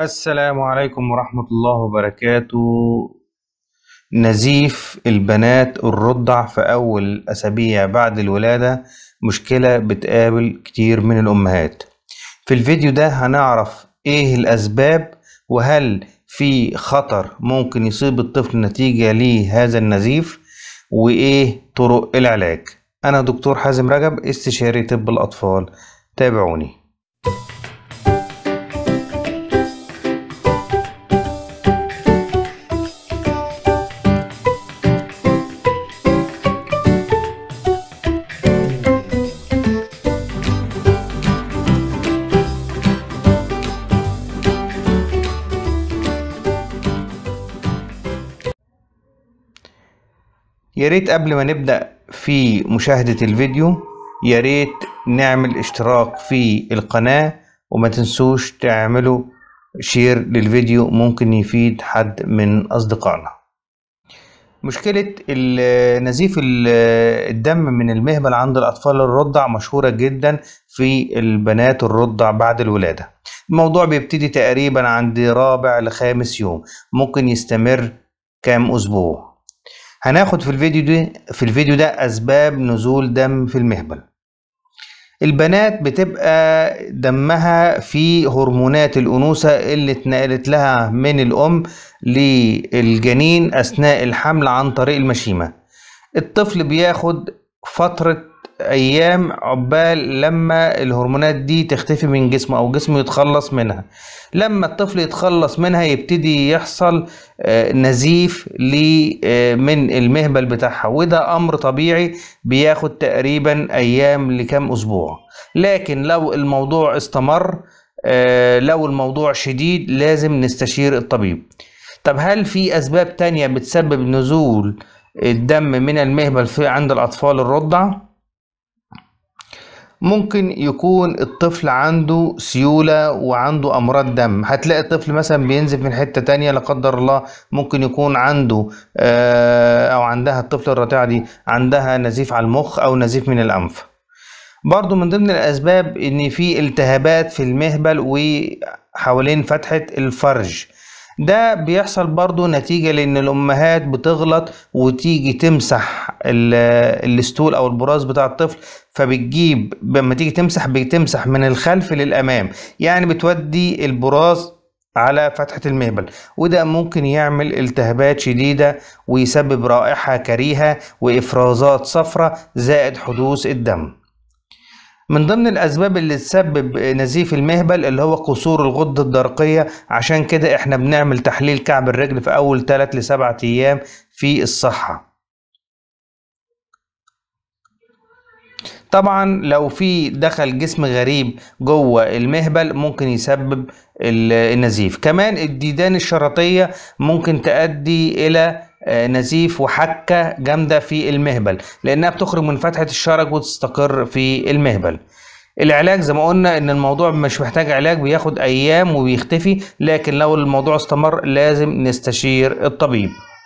السلام عليكم ورحمة الله وبركاته نزيف البنات الرضع في أول أسابيع بعد الولادة مشكلة بتقابل كتير من الأمهات في الفيديو ده هنعرف إيه الأسباب وهل في خطر ممكن يصيب الطفل نتيجة لهذا النزيف وإيه طرق العلاج أنا دكتور حازم رجب استشاري طب الأطفال تابعوني يا ريت قبل ما نبدأ في مشاهدة الفيديو يا ريت نعمل اشتراك في القناة وما تنسوش تعملوا شير للفيديو ممكن يفيد حد من أصدقائنا مشكلة نزيف الدم من المهبل عند الأطفال الرضع مشهورة جدا في البنات الرضع بعد الولادة الموضوع بيبتدي تقريبا عند رابع لخامس يوم ممكن يستمر كام أسبوع هناخد في الفيديو ده في الفيديو ده اسباب نزول دم في المهبل البنات بتبقى دمها في هرمونات الأنوثة اللي اتنقلت لها من الأم للجنين أثناء الحمل عن طريق المشيمة الطفل بياخد فترة ايام عقبال لما الهرمونات دي تختفي من جسمه او جسمه يتخلص منها لما الطفل يتخلص منها يبتدي يحصل آه، نزيف آه، من المهبل بتاعها وده امر طبيعي بياخد تقريبا ايام لكام اسبوع لكن لو الموضوع استمر آه، لو الموضوع شديد لازم نستشير الطبيب طب هل في اسباب تانية بتسبب نزول الدم من المهبل في عند الاطفال الرضع ممكن يكون الطفل عنده سيولة وعنده أمراض دم هتلاقي الطفل مثلا بينزف من حتة تانية لا قدر الله ممكن يكون عنده آه، أو عندها الطفل الرضيع دي عندها نزيف على المخ أو نزيف من الأنف برضو من ضمن الأسباب إن في التهابات في المهبل وحوالين فتحة الفرج ده بيحصل برضو نتيجة لأن الأمهات بتغلط وتيجي تمسح الستول أو البراز بتاع الطفل فبتجيب لما تيجي تمسح بتمسح من الخلف للأمام يعني بتودي البراز على فتحة المهبل وده ممكن يعمل التهابات شديدة ويسبب رائحة كريهة وإفرازات صفرة زائد حدوث الدم من ضمن الأسباب اللي تسبب نزيف المهبل اللي هو قصور الغدة الدرقية عشان كده احنا بنعمل تحليل كعب الرجل في أول 3 ل 7 أيام في الصحة طبعا لو في دخل جسم غريب جوه المهبل ممكن يسبب النزيف كمان الديدان الشرطية ممكن تؤدي إلى آه، نزيف وحكه جامده في المهبل لانها بتخرج من فتحه الشرج وتستقر في المهبل العلاج زي ما قلنا ان الموضوع مش محتاج علاج بياخد ايام وبيختفي لكن لو الموضوع استمر لازم نستشير الطبيب